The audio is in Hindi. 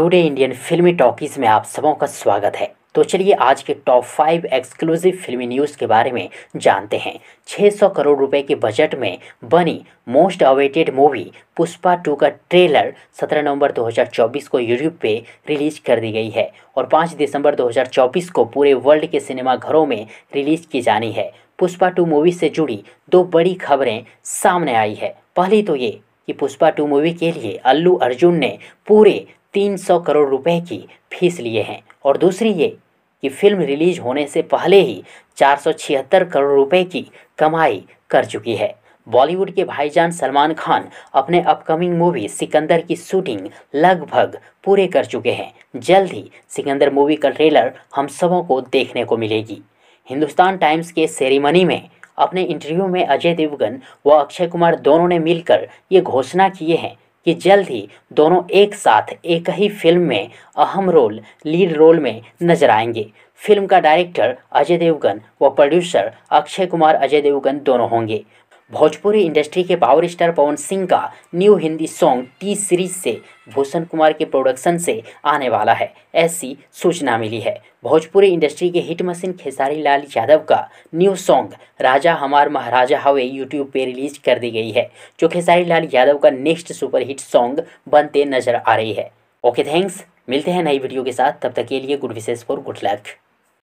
टुडे इंडियन फिल्मी टॉकीज में आप सबों का स्वागत है तो चलिए आज के टॉप फाइव एक्सक्लूसिव फिल्मी न्यूज़ के बारे में जानते हैं 600 करोड़ रुपए के बजट में बनी most awaited movie Pushpa two का ट्रेलर 17 नवंबर 2024 को यूट्यूब पे रिलीज कर दी गई है और 5 दिसंबर 2024 को पूरे वर्ल्ड के सिनेमाघरों में रिलीज की जानी है पुष्पा टू मूवी से जुड़ी दो बड़ी खबरें सामने आई है पहली तो ये कि पुष्पा टू मूवी के लिए अल्लू अर्जुन ने पूरे तीन सौ करोड़ रुपए की फीस लिए हैं और दूसरी ये कि फिल्म रिलीज होने से पहले ही चार सौ छिहत्तर करोड़ रुपए की कमाई कर चुकी है बॉलीवुड के भाईजान सलमान खान अपने अपकमिंग मूवी सिकंदर की शूटिंग लगभग पूरे कर चुके हैं जल्द ही सिकंदर मूवी का ट्रेलर हम सबों को देखने को मिलेगी हिंदुस्तान टाइम्स के सेरेमनी में अपने इंटरव्यू में अजय देवगन व अक्षय कुमार दोनों ने मिलकर ये घोषणा किए हैं कि जल्द ही दोनों एक साथ एक ही फिल्म में अहम रोल लीड रोल में नजर आएंगे फिल्म का डायरेक्टर अजय देवगन व प्रोड्यूसर अक्षय कुमार अजय देवगन दोनों होंगे भोजपुरी इंडस्ट्री के पावर स्टार पवन सिंह का new Hindi song T series से भूषण कुमार के प्रोडक्शन से आने वाला है ऐसी सूचना मिली है भोजपुरी इंडस्ट्री के हिट मशीन खेसारी लाल यादव का न्यू सॉन्ग राजा हमार महाराजा हवे यूट्यूब पे रिलीज कर दी गई है जो खेसारी लाल यादव का नेक्स्ट सुपरहिट सॉन्ग बनते नजर आ रही है ओके थैंक्स मिलते हैं नई वीडियो के साथ तब तक के लिए good wishes for good luck